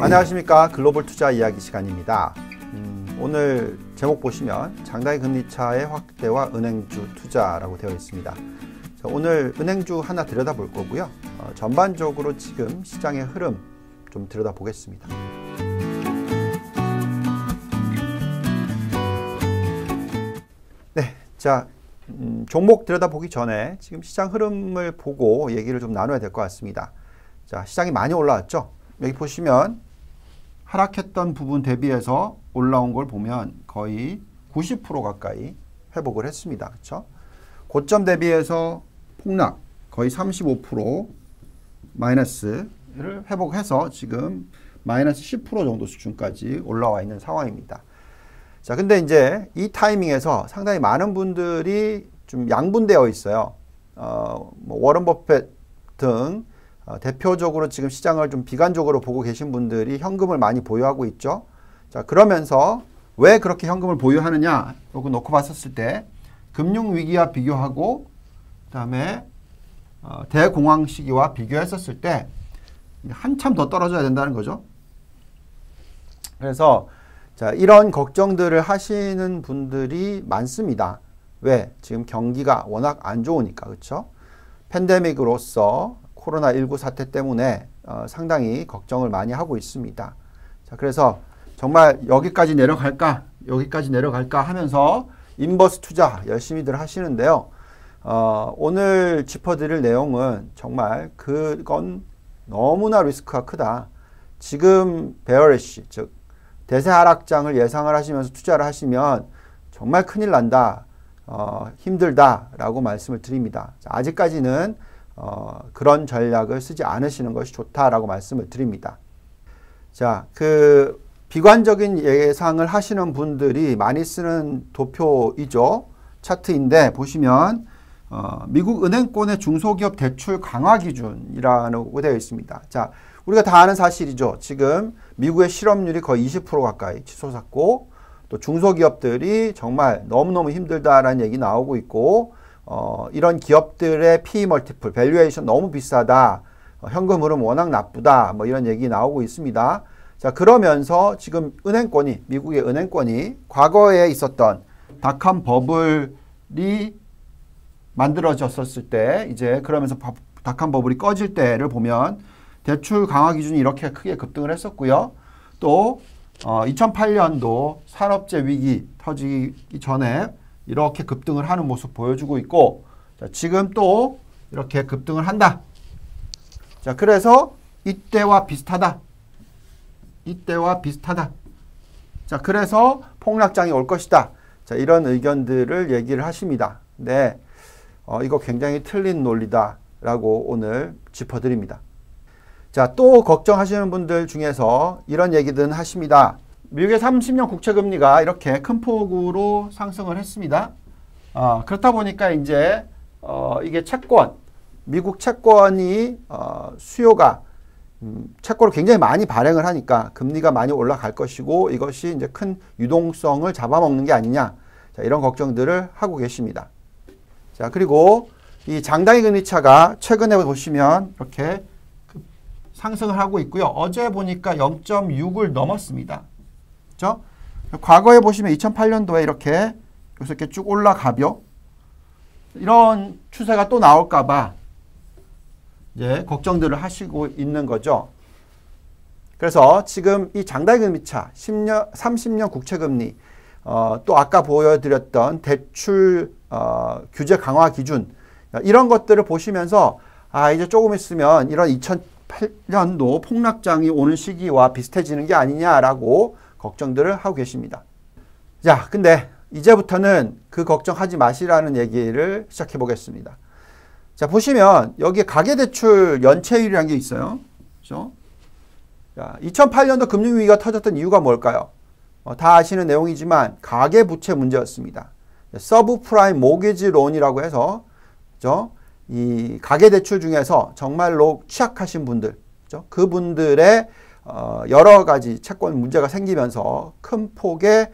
음. 안녕하십니까 글로벌 투자 이야기 시간입니다. 음, 오늘 제목 보시면 장단기 금리차의 확대와 은행주 투자라고 되어 있습니다. 오늘 은행주 하나 들여다볼 거고요. 어, 전반적으로 지금 시장의 흐름 좀 들여다보겠습니다. 네, 자 음, 종목 들여다보기 전에 지금 시장 흐름을 보고 얘기를 좀 나눠야 될 것 같습니다. 자, 시장이 많이 올라왔죠? 여기 보시면 하락했던 부분 대비해서 올라온 걸 보면 거의 90% 가까이 회복을 했습니다. 그렇죠? 고점 대비해서 폭락 거의 35% 마이너스를 회복해서 지금 마이너스 10% 정도 수준까지 올라와 있는 상황입니다. 자, 근데 이제 이 타이밍에서 상당히 많은 분들이 좀 양분되어 있어요. 어, 뭐 워런 버핏 등 어, 대표적으로 지금 시장을 좀 비관적으로 보고 계신 분들이 현금을 많이 보유하고 있죠. 자, 그러면서 왜 그렇게 현금을 보유하느냐? 요거 놓고 봤었을 때 금융 위기와 비교하고 그다음에 어, 대공황 시기와 비교했었을 때 한참 더 떨어져야 된다는 거죠. 그래서 자, 이런 걱정들을 하시는 분들이 많습니다. 왜? 지금 경기가 워낙 안 좋으니까. 그렇죠? 팬데믹으로서 코로나19 사태 때문에 어, 상당히 걱정을 많이 하고 있습니다. 자, 그래서 정말 여기까지 내려갈까, 여기까지 내려갈까 하면서 인버스 투자 열심히들 하시는데요. 어, 오늘 짚어드릴 내용은 정말 그건 너무나 리스크가 크다. 지금 베어리시, 즉 대세 하락장을 예상을 하시면서 투자를 하시면 정말 큰일 난다. 어, 힘들다라고 말씀을 드립니다. 아직까지는 어, 그런 전략을 쓰지 않으시는 것이 좋다라고 말씀을 드립니다. 자, 그 비관적인 예상을 하시는 분들이 많이 쓰는 도표이죠. 차트인데 보시면 어, 미국 은행권의 중소기업 대출 강화 기준이라고 되어 있습니다. 자, 우리가 다 아는 사실이죠. 지금 미국의 실업률이 거의 20% 가까이 치솟았고 또 중소기업들이 정말 너무너무 힘들다라는 얘기 나오고 있고 어, 이런 기업들의 PE 멀티플, 밸류에이션 너무 비싸다. 어, 현금 흐름 워낙 나쁘다. 뭐 이런 얘기 나오고 있습니다. 자, 그러면서 지금 은행권이, 미국의 은행권이 과거에 있었던 닷컴 버블이 만들어졌었을 때 이제 그러면서 닷컴 버블이 꺼질 때를 보면 대출 강화 기준이 이렇게 크게 급등을 했었고요. 또 어, 2008년도 산업재 위기 터지기 전에 이렇게 급등을 하는 모습 보여주고 있고 자, 지금 또 이렇게 급등을 한다. 자, 그래서 이때와 비슷하다. 이때와 비슷하다. 자, 그래서 폭락장이 올 것이다. 자, 이런 의견들을 얘기를 하십니다. 네, 어, 이거 굉장히 틀린 논리다라고 오늘 짚어드립니다. 자, 또 걱정하시는 분들 중에서 이런 얘기든 하십니다. 미국의 30년 국채 금리가 이렇게 큰 폭으로 상승을 했습니다. 어, 그렇다 보니까 이제 어, 이게 채권, 미국 채권이 어, 수요가 음, 채권을 굉장히 많이 발행을 하니까 금리가 많이 올라갈 것이고 이것이 이제 큰 유동성을 잡아먹는 게 아니냐 자, 이런 걱정들을 하고 계십니다. 자 그리고 이 장단기 금리 차가 최근에 보시면 이렇게 상승을 하고 있고요. 어제 보니까 0.6을 넘었습니다. 그죠? 과거에 보시면 2008년도에 이렇게 이렇게 쭉 올라가죠. 이런 추세가 또 나올까봐 이제 걱정들을 하시고 있는 거죠. 그래서 지금 이 장달금리차 10년, 30년 국채금리 어, 또 아까 보여드렸던 대출 어, 규제 강화 기준 이런 것들을 보시면서 아 이제 조금 있으면 이런 2008년도 폭락장이 오는 시기와 비슷해지는 게 아니냐라고 걱정들을 하고 계십니다. 자, 근데 이제부터는 그 걱정하지 마시라는 얘기를 시작해 보겠습니다. 자, 보시면 여기에 가계대출 연체율이라는 게 있어요. 그죠? 자, 2008년도 금융위기가 터졌던 이유가 뭘까요? 어, 다 아시는 내용이지만 가계부채 문제였습니다. 서브프라임 모기지 론이라고 해서 그죠? 이 가계대출 중에서 정말로 취약하신 분들 그죠? 그분들의 어, 여러 가지 채권 문제가 생기면서 큰 폭의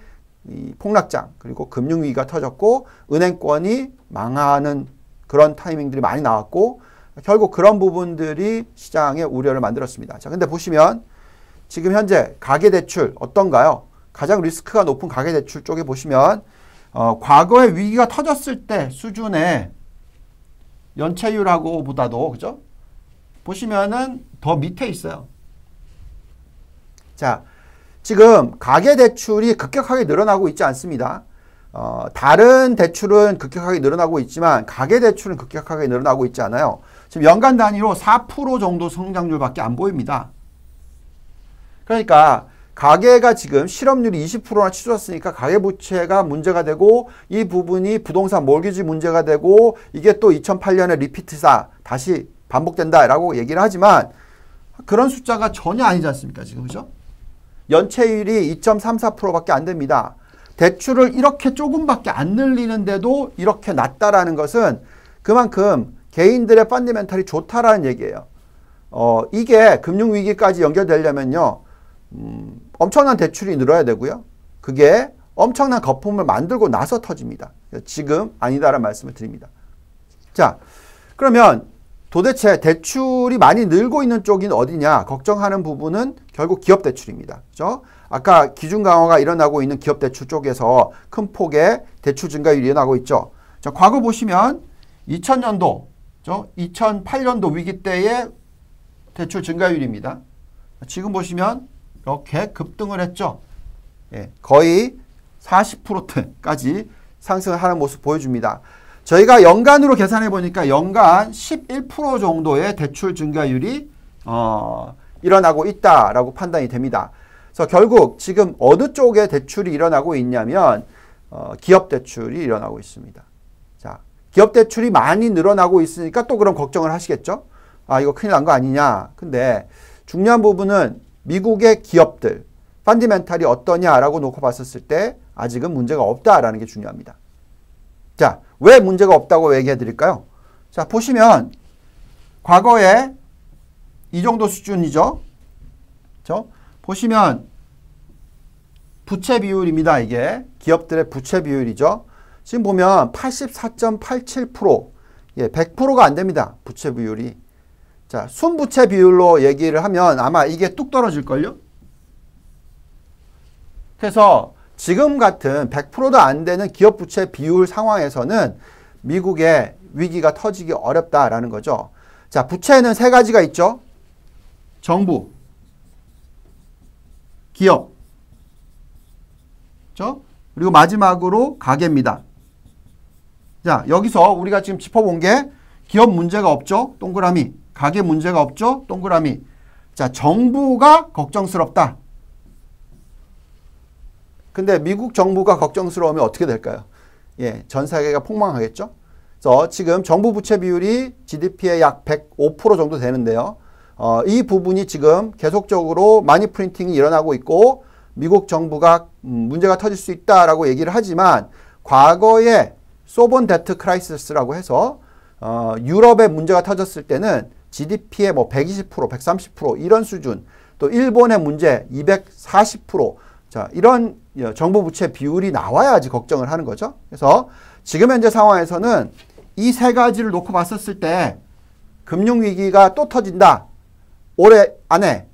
이 폭락장 그리고 금융위기가 터졌고 은행권이 망하는 그런 타이밍들이 많이 나왔고 결국 그런 부분들이 시장에 우려를 만들었습니다. 자, 근데 보시면 지금 현재 가계대출 어떤가요? 가장 리스크가 높은 가계대출 쪽에 보시면 어, 과거에 위기가 터졌을 때 수준의 연체율하고 보다도 그죠? 보시면은 더 밑에 있어요. 자, 지금 가계대출이 급격하게 늘어나고 있지 않습니다. 어, 다른 대출은 급격하게 늘어나고 있지만 가계대출은 급격하게 늘어나고 있지 않아요. 지금 연간 단위로 4% 정도 성장률밖에 안 보입니다. 그러니까 가계가 지금 실업률이 20%나 치솟았으니까 가계부채가 문제가 되고 이 부분이 부동산 몰기지 문제가 되고 이게 또 2008년에 리피트사 다시 반복된다라고 얘기를 하지만 그런 숫자가 전혀 아니지 않습니까 지금 그죠? 연체율이 2.34%밖에 안 됩니다. 대출을 이렇게 조금밖에 안 늘리는데도 이렇게 낮다라는 것은 그만큼 개인들의 펀디멘탈이 좋다라는 얘기예요. 어, 이게 금융위기까지 연결되려면요. 음, 엄청난 대출이 늘어야 되고요. 그게 엄청난 거품을 만들고 나서 터집니다. 지금 아니다라는 말씀을 드립니다. 자, 그러면 도대체 대출이 많이 늘고 있는 쪽이 어디냐 걱정하는 부분은 결국 기업 대출입니다. 그죠? 아까 기준 강화가 일어나고 있는 기업 대출 쪽에서 큰 폭의 대출 증가율이 일어나고 있죠. 자, 과거 보시면 2000년도, 죠 2008년도 위기 때의 대출 증가율입니다. 지금 보시면 이렇게 급등을 했죠. 예, 거의 40%까지 상승을 하는 모습 보여줍니다. 저희가 연간으로 계산해 보니까 연간 11% 정도의 대출 증가율이 어, 일어나고 있다라고 판단이 됩니다. 그래서 결국 지금 어느 쪽에 대출이 일어나고 있냐면 어, 기업 대출이 일어나고 있습니다. 자, 기업 대출이 많이 늘어나고 있으니까 또그런 걱정을 하시겠죠? 아, 이거 큰일 난 거 아니냐. 근데 중요한 부분은 미국의 기업들, 펀디멘탈이 어떠냐라고 놓고 봤었을 때 아직은 문제가 없다라는 게 중요합니다. 자, 왜 문제가 없다고 얘기해 드릴까요? 자, 보시면 과거에 이 정도 수준이죠. 그렇죠? 보시면 부채 비율입니다. 이게 기업들의 부채 비율이죠. 지금 보면 84.87% 예, 100%가 안 됩니다. 부채 비율이. 자, 순부채 비율로 얘기를 하면 아마 이게 뚝 떨어질걸요? 그래서 지금 같은 100%도 안 되는 기업 부채 비율 상황에서는 미국의 위기가 터지기 어렵다라는 거죠. 자, 부채는 세 가지가 있죠. 정부, 기업, 그렇죠? 그리고 마지막으로 가계입니다 자, 여기서 우리가 지금 짚어본 게 기업 문제가 없죠? 동그라미. 가계 문제가 없죠? 동그라미. 자, 정부가 걱정스럽다. 근데 미국 정부가 걱정스러우면 어떻게 될까요? 예, 전 세계가 폭망하겠죠? 그래서 지금 정부 부채 비율이 GDP의 약 105% 정도 되는데요. 어, 이 부분이 지금 계속적으로 많이 프린팅이 일어나고 있고 미국 정부가 음, 문제가 터질 수 있다라고 얘기를 하지만 과거에 소본 데트 크라이시스라고 해서 어, 유럽에 문제가 터졌을 때는 GDP의 뭐 120%, 130% 이런 수준 또 일본의 문제 240% 자, 이런 예, 정부 부채 비율이 나와야지 걱정을 하는 거죠. 그래서 지금 현재 상황에서는 이 세 가지를 놓고 봤었을 때 금융위기가 또 터진다. 올해 안에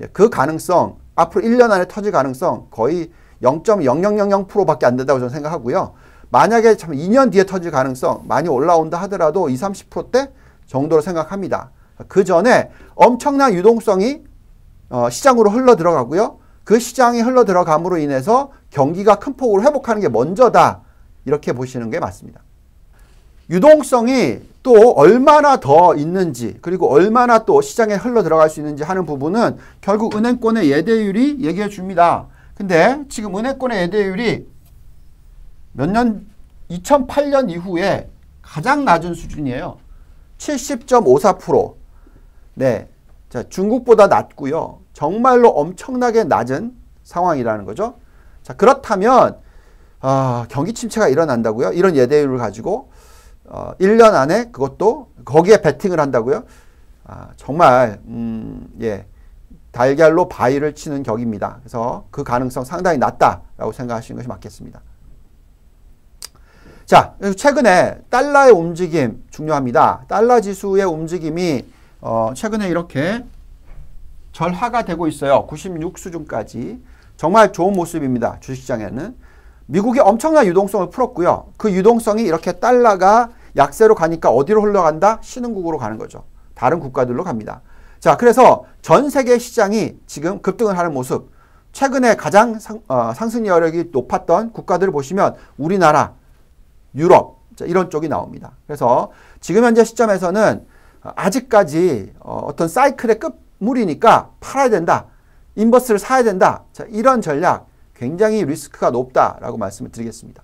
예, 그 가능성, 앞으로 1년 안에 터질 가능성 거의 0.0000%밖에 안 된다고 저는 생각하고요. 만약에 참 2년 뒤에 터질 가능성 많이 올라온다 하더라도 20, 30%대 정도로 생각합니다. 그 전에 엄청난 유동성이 어, 시장으로 흘러 들어가고요. 그 시장이 흘러 들어감으로 인해서 경기가 큰 폭으로 회복하는 게 먼저다. 이렇게 보시는 게 맞습니다. 유동성이 또 얼마나 더 있는지 그리고 얼마나 또 시장에 흘러 들어갈 수 있는지 하는 부분은 결국 은행권의 예대율이 얘기해 줍니다. 근데 지금 은행권의 예대율이 몇 년 2008년 이후에 가장 낮은 수준이에요. 70.54%. 네. 자, 중국보다 낮고요. 정말로 엄청나게 낮은 상황이라는 거죠. 자, 그렇다면 어, 경기 침체가 일어난다고요? 이런 예대율을 가지고 어, 1년 안에 그것도 거기에 베팅을 한다고요? 아, 정말 음, 예. 달걀로 바위를 치는 격입니다. 그래서 그 가능성 상당히 낮다라고 생각하시는 것이 맞겠습니다. 자, 최근에 달러의 움직임 중요합니다. 달러 지수의 움직임이 어, 최근에 이렇게 절하가 되고 있어요. 96 수준까지. 정말 좋은 모습입니다. 주식시장에는. 미국이 엄청난 유동성을 풀었고요. 그 유동성이 이렇게 달러가 약세로 가니까 어디로 흘러간다? 신흥국으로 가는 거죠. 다른 국가들로 갑니다. 자, 그래서 전 세계 시장이 지금 급등을 하는 모습. 최근에 가장 상, 어, 승 여력이 높았던 국가들을 보시면 우리나라, 유럽, 자, 이런 쪽이 나옵니다. 그래서 지금 현재 시점에서는 아직까지 어, 어떤 사이클의 끝 물이니까 팔아야 된다. 인버스를 사야 된다. 자, 이런 전략 굉장히 리스크가 높다라고 말씀을 드리겠습니다.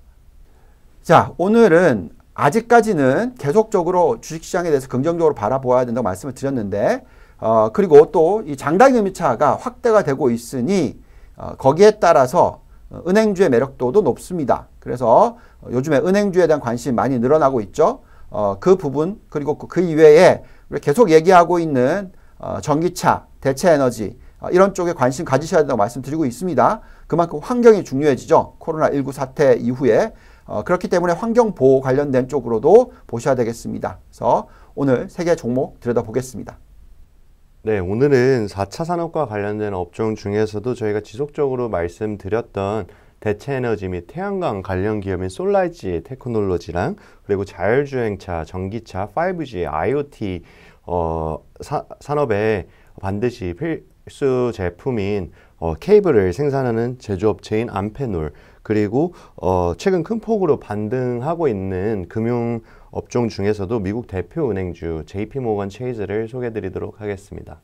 자, 오늘은 아직까지는 계속적으로 주식시장에 대해서 긍정적으로 바라보아야 된다고 말씀을 드렸는데 어, 그리고 또 이 장당 금리차가 확대가 되고 있으니 어, 거기에 따라서 어, 은행주의 매력도도 높습니다. 그래서 어, 요즘에 은행주에 대한 관심이 많이 늘어나고 있죠. 어, 그 부분 그리고 그 이외에 계속 얘기하고 있는 어, 전기차, 대체 에너지 어, 이런 쪽에 관심 가지셔야 된다고 말씀드리고 있습니다. 그만큼 환경이 중요해지죠. 코로나19 사태 이후에 어, 그렇기 때문에 환경 보호 관련된 쪽으로도 보셔야 되겠습니다. 그래서 오늘 세개 종목 들여다보겠습니다. 네, 오늘은 4차 산업과 관련된 업종 중에서도 저희가 지속적으로 말씀드렸던 대체 에너지 및 태양광 관련 기업인 솔라이지 테크놀로지랑 그리고 자율주행차, 전기차, 5G, IoT 어, 사, 산업에 반드시 필수 제품인 어, 케이블을 생산하는 제조업체인 암페놀 그리고 어, 최근 큰 폭으로 반등하고 있는 금융 업종 중에서도 미국 대표 은행주 JP모건 체이즈를 소개드리도록 해 하겠습니다.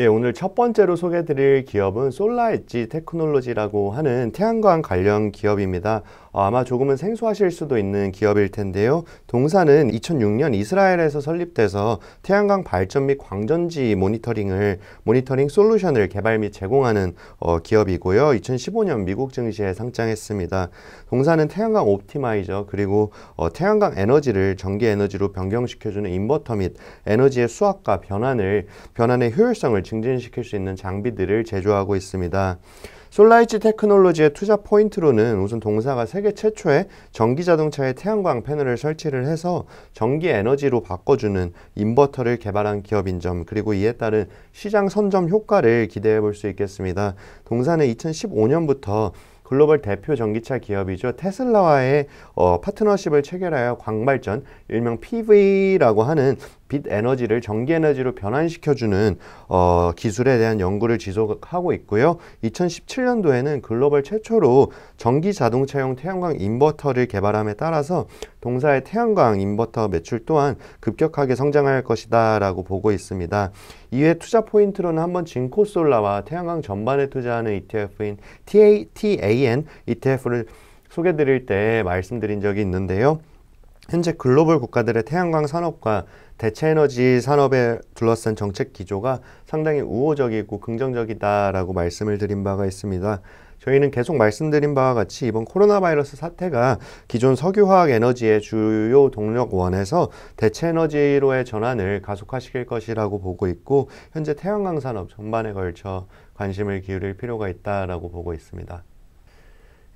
예, 오늘 첫 번째로 소개드릴 해 기업은 솔라엣지 테크놀로지라고 하는 태양광 관련 기업입니다. 어, 아마 조금은 생소하실 수도 있는 기업일 텐데요. 동사는 2006년 이스라엘에서 설립돼서 태양광 발전 및 광전지 모니터링을 모니터링 솔루션을 개발 및 제공하는 어, 기업이고요. 2015년 미국 증시에 상장했습니다. 동사는 태양광 옵티마이저 그리고 어, 태양광 에너지를 전기 에너지로 변경시켜주는 인버터 및 에너지의 수확과 변환을 변환의 효율성을 증진시킬 수 있는 장비들을 제조하고 있습니다. 솔라이치 테크놀로지의 투자 포인트로는 우선 동사가 세계 최초의 전기 자동차에 태양광 패널을 설치를 해서 전기 에너지로 바꿔주는 인버터를 개발한 기업인 점 그리고 이에 따른 시장 선점 효과를 기대해 볼 수 있겠습니다. 동사는 2015년부터 글로벌 대표 전기차 기업이죠. 테슬라와의 어, 파트너십을 체결하여 광발전, 일명 PV라고 하는 빛 에너지를 전기 에너지로 변환시켜주는 어, 기술에 대한 연구를 지속하고 있고요. 2017년도에는 글로벌 최초로 전기 자동차용 태양광 인버터를 개발함에 따라서 동사의 태양광 인버터 매출 또한 급격하게 성장할 것이다 라고 보고 있습니다. 이외 투자 포인트로는 한번 진코솔라와 태양광 전반에 투자하는 ETF인 TA, TAN ETF를 소개드릴 때 말씀드린 적이 있는데요. 현재 글로벌 국가들의 태양광 산업과 대체 에너지 산업에 둘러싼 정책 기조가 상당히 우호적이고 긍정적이다라고 말씀을 드린 바가 있습니다. 저희는 계속 말씀드린 바와 같이 이번 코로나 바이러스 사태가 기존 석유화학 에너지의 주요 동력원에서 대체 에너지로의 전환을 가속화시킬 것이라고 보고 있고 현재 태양광 산업 전반에 걸쳐 관심을 기울일 필요가 있다라고 보고 있습니다.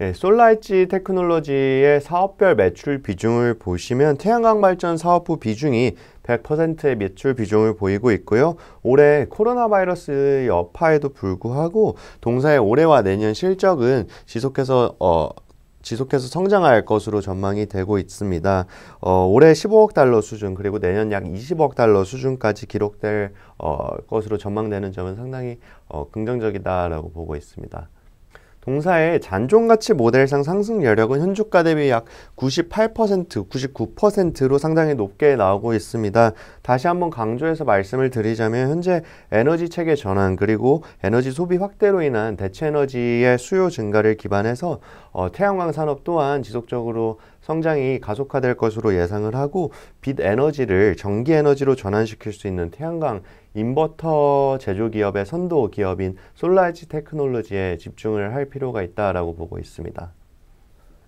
예, 솔라이지 테크놀로지의 사업별 매출 비중을 보시면 태양광 발전 사업 부 비중이 100%의 매출 비중을 보이고 있고요. 올해 코로나 바이러스 여파에도 불구하고 동사의 올해와 내년 실적은 지속해서 어, 지속해서 성장할 것으로 전망이 되고 있습니다. 어, 올해 15억 달러 수준 그리고 내년 약 20억 달러 수준까지 기록될 어, 것으로 전망되는 점은 상당히 어, 긍정적이다라고 보고 있습니다. 동사의 잔존가치 모델상 상승 여력은 현주가 대비 약 98%, 99%로 상당히 높게 나오고 있습니다. 다시 한번 강조해서 말씀을 드리자면 현재 에너지 체계 전환 그리고 에너지 소비 확대로 인한 대체 에너지의 수요 증가를 기반해서 어, 태양광 산업 또한 지속적으로 성장이 가속화될 것으로 예상을 하고 빛 에너지를 전기 에너지로 전환시킬 수 있는 태양광 인버터 제조 기업의 선도 기업인 솔라지 이 테크놀로지에 집중을 할 필요가 있다라고 보고 있습니다.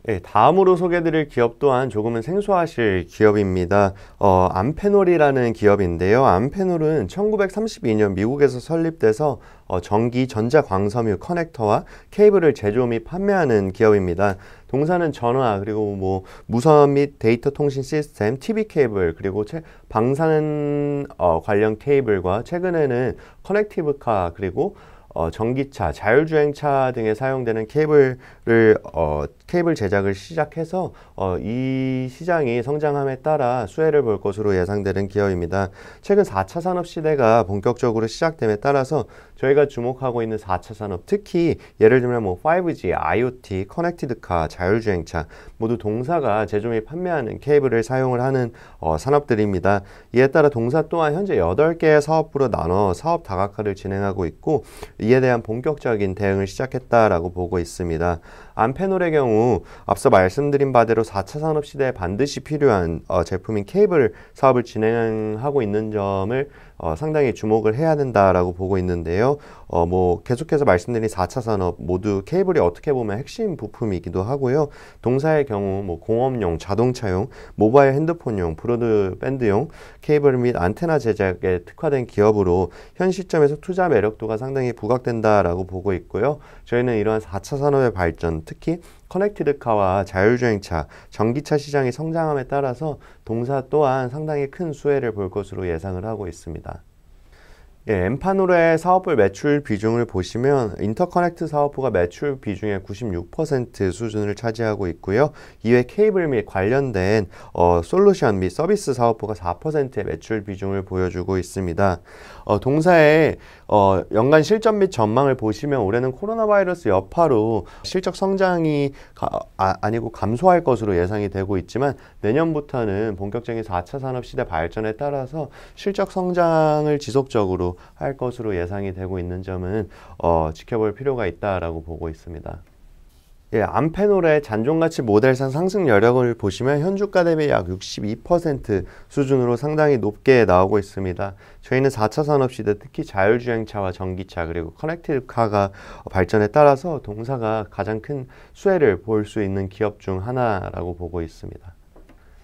예, 다음으로 소개드릴 기업 또한 조금은 생소하실 기업입니다. 어, 암페놀이라는 기업인데요. 암페놀은 1932년 미국에서 설립돼서 어, 전기 전자 광섬유 커넥터와 케이블을 제조 및 판매하는 기업입니다. 동사는 전화 그리고 뭐 무선 및 데이터 통신 시스템, TV 케이블 그리고 채, 방산 어, 관련 케이블과 최근에는 커넥티브카 그리고 어, 전기차, 자율주행차 등에 사용되는 케이블을 어, 케이블 제작을 시작해서 어, 이 시장이 성장함에 따라 수혜를 볼 것으로 예상되는 기업입니다. 최근 4차 산업 시대가 본격적으로 시작됨에 따라서 저희가 주목하고 있는 4차 산업 특히 예를 들면 뭐 5G, IoT, 커넥티드카, 자율주행차 모두 동사가 제조 및 판매하는 케이블을 사용을 하는 어, 산업들입니다. 이에 따라 동사 또한 현재 8개의 사업부로 나눠 사업 다각화를 진행하고 있고 이에 대한 본격적인 대응을 시작했다라고 보고 있습니다. 안페놀의 경우 앞서 말씀드린 바대로 4차 산업시대에 반드시 필요한 어, 제품인 케이블 사업을 진행하고 있는 점을 어, 상당히 주목을 해야 된다라고 보고 있는데요. 어, 뭐 계속해서 말씀드린 4차 산업 모두 케이블이 어떻게 보면 핵심 부품이기도 하고요. 동사의 경우 뭐 공업용, 자동차용, 모바일 핸드폰용, 브로드밴드용 케이블 및 안테나 제작에 특화된 기업으로 현 시점에서 투자 매력도가 상당히 부각된다라고 보고 있고요. 저희는 이러한 4차 산업의 발전, 특히 커넥티드카와 자율주행차, 전기차 시장의 성장함에 따라서 동사 또한 상당히 큰 수혜를 볼 것으로 예상을 하고 있습니다. 예, 엠파노라의 사업부 매출 비중을 보시면 인터커넥트 사업부가 매출 비중의 96% 수준을 차지하고 있고요. 이외 케이블 및 관련된 어, 솔루션 및 서비스 사업부가 4%의 매출 비중을 보여주고 있습니다. 어, 동사의 어, 연간 실적 및 전망을 보시면 올해는 코로나 바이러스 여파로 실적 성장이 가, 아, 아 니고 감소할 것으로 예상이 되고 있지만 내년부터는 본격적인 4차 산업 시대 발전에 따라서 실적 성장을 지속적으로 할 것으로 예상이 되고 있는 점은 어, 지켜볼 필요가 있다라고 보고 있습니다. 예, 암페놀의 잔존가치 모델상 상승 여력을 보시면 현주가 대비 약 62% 수준으로 상당히 높게 나오고 있습니다. 저희는 4차 산업시대 특히 자율주행차와 전기차 그리고 커넥티드카가 발전에 따라서 동사가 가장 큰 수혜를 볼 수 있는 기업 중 하나라고 보고 있습니다.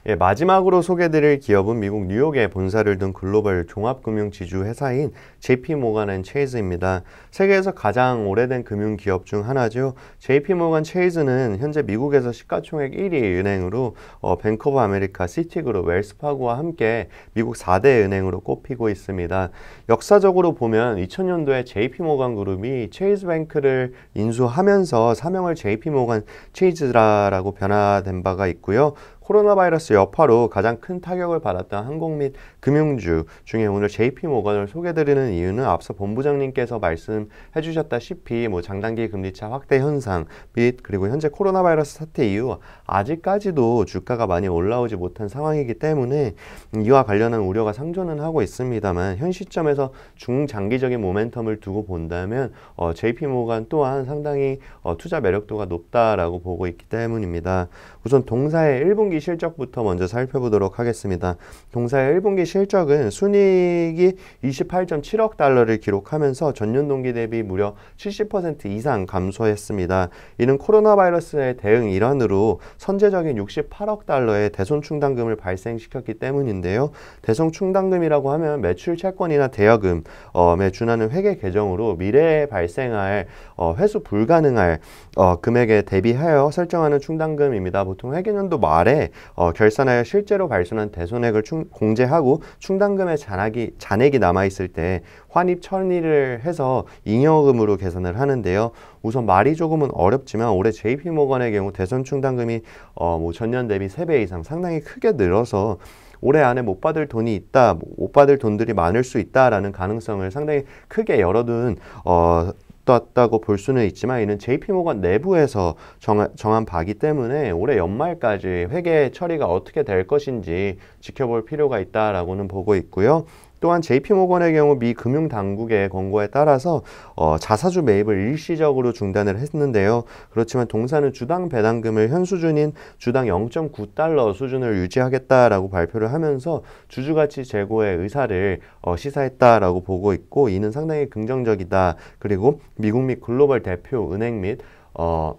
예, 마지막으로 소개드릴 기업은 미국 뉴욕에 본사를 둔 글로벌 종합금융지주 회사인 JP모간앤 체이즈입니다. 세계에서 가장 오래된 금융기업 중 하나죠. JP모간 체이즈는 현재 미국에서 시가총액 1위 은행으로 어, 뱅크 오브 아메리카, 시티그룹, 웰스파고와 함께 미국 4대 은행으로 꼽히고 있습니다. 역사적으로 보면 2000년도에 JP모간 그룹이 체이즈뱅크를 인수하면서 사명을 JP모간 체이즈라고 변화된 바가 있고요. 코로나 바이러스 여파로 가장 큰 타격을 받았던 항공 및 금융주 중에 오늘 JP 모건을 소개드리는 이유는 앞서 본부장님께서 말씀해 주셨다시피 뭐 장단기 금리차 확대 현상 및 그리고 현재 코로나 바이러스 사태 이후 아직까지도 주가가 많이 올라오지 못한 상황이기 때문에 이와 관련한 우려가 상존은 하고 있습니다만 현 시점에서 중장기적인 모멘텀을 두고 본다면 어, JP 모간 또한 상당히 어, 투자 매력도가 높다라고 보고 있기 때문입니다. 우선 동사의 1분기 실적부터 먼저 살펴보도록 하겠습니다. 동사의 1분기 실적은 순이익이 28.7억 달러를 기록하면서 전년 동기 대비 무려 70% 이상 감소했습니다. 이는 코로나 바이러스의 대응 일환으로 선제적인 68억 달러의 대손 충당금을 발생시켰기 때문인데요. 대손 충당금이라고 하면 매출 채권이나 대여금에 어, 준하는 회계 계정으로 미래에 발생할 어, 회수 불가능할 어, 금액에 대비하여 설정하는 충당금입니다. 보통 회계년도 말에 어, 결산하여 실제로 발생한 대손액을 충, 공제하고 충당금의 잔액이, 잔액이 남아있을 때 환입 처리를 해서 잉여금으로 계산을 하는데요. 우선 말이 조금은 어렵지만 올해 JP모건의 경우 대손 충당금이 어, 뭐 전년 대비 세 배 이상 상당히 크게 늘어서 올해 안에 못 받을 돈이 있다, 못 받을 돈들이 많을 수 있다라는 가능성을 상당히 크게 열어둔 어, 왔다고볼 수는 있지만 이는 JP모건 내부에서 정한 바기 때문에 올해 연말까지 회계 처리가 어떻게 될 것인지 지켜볼 필요가 있다라고는 보고 있고요. 또한 JP모건의 경우 미 금융당국의 권고에 따라서 어, 자사주 매입을 일시적으로 중단을 했는데요. 그렇지만 동사는 주당 배당금을 현 수준인 주당 0.9달러 수준을 유지하겠다라고 발표를 하면서 주주가치 제고의 의사를 어, 시사했다라고 보고 있고 이는 상당히 긍정적이다. 그리고 미국 및 글로벌 대표 은행 및 어,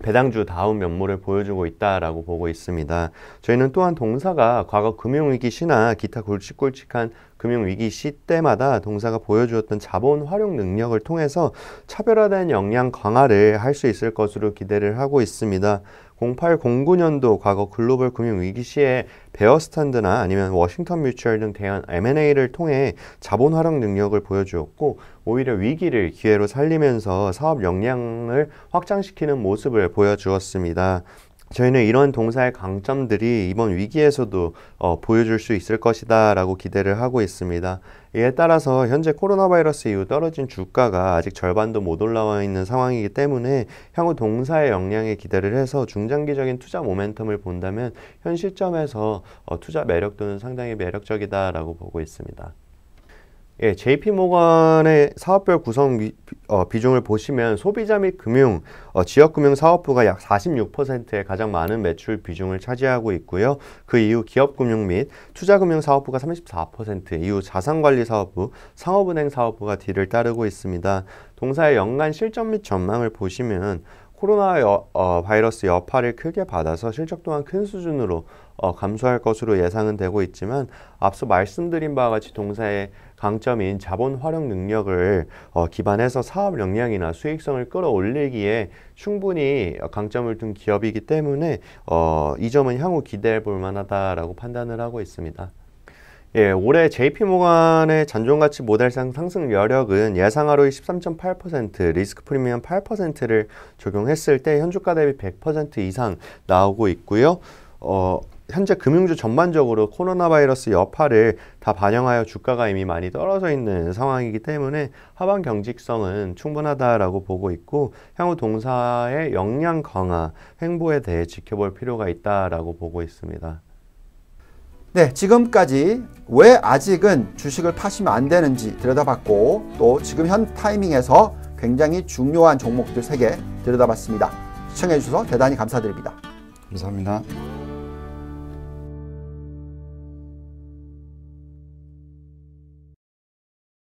배당주 다운 면모를 보여주고 있다라고 보고 있습니다. 저희는 또한 동사가 과거 금융위기 시나 기타 굵직굵직한 금융위기 시 때마다 동사가 보여주었던 자본 활용 능력을 통해서 차별화된 역량 강화를 할 수 있을 것으로 기대를 하고 있습니다. 0809년도 과거 글로벌 금융 위기 시에 베어스탄드나 아니면 워싱턴 뮤추얼 등 대한 M&A를 통해 자본 활용 능력을 보여주었고 오히려 위기를 기회로 살리면서 사업 역량을 확장시키는 모습을 보여주었습니다. 저희는 이런 동사의 강점들이 이번 위기에서도 어, 보여줄 수 있을 것이다 라고 기대를 하고 있습니다. 이에 따라서 현재 코로나 바이러스 이후 떨어진 주가가 아직 절반도 못 올라와 있는 상황이기 때문에 향후 동사의 역량에 기대를 해서 중장기적인 투자 모멘텀을 본다면 현 시점에서 어, 투자 매력도는 상당히 매력적이다 라고 보고 있습니다. 예, JP 모건의 사업별 구성 비, 어, 비중을 보시면 소비자 및 금융, 어, 지역금융 사업부가 약4 6의 가장 많은 매출 비중을 차지하고 있고요. 그 이후 기업금융 및 투자금융 사업부가 34%, 이후 자산관리 사업부, 상업은행 사업부가 뒤를 따르고 있습니다. 동사의 연간 실적 및 전망을 보시면 코로나 여, 어, 바이러스 여파를 크게 받아서 실적 또한 큰 수준으로 어, 감소할 것으로 예상은 되고 있지만 앞서 말씀드린 바와 같이 동사의 강점인 자본 활용 능력을 어, 기반해서 사업 역량이나 수익성을 끌어올리기에 충분히 강점을 둔 기업이기 때문에 어, 이 점은 향후 기대해 볼 만하다라고 판단을 하고 있습니다. 예, 올해 JP모간의 잔존가치 모델상 상승 여력은 예상하로의 13.8%, 리스크 프리미엄 8%를 적용했을 때 현주가 대비 100% 이상 나오고 있고요. 어, 현재 금융주 전반적으로 코로나 바이러스 여파를 다 반영하여 주가가 이미 많이 떨어져 있는 상황이기 때문에 하반 경직성은 충분하다라고 보고 있고 향후 동사의 역량 강화 행보에 대해 지켜볼 필요가 있다라고 보고 있습니다. 네, 지금까지 왜 아직은 주식을 파시면 안 되는지 들여다봤고 또 지금 현 타이밍에서 굉장히 중요한 종목들 3개 들여다봤습니다. 시청해주셔서 대단히 감사드립니다. 감사합니다.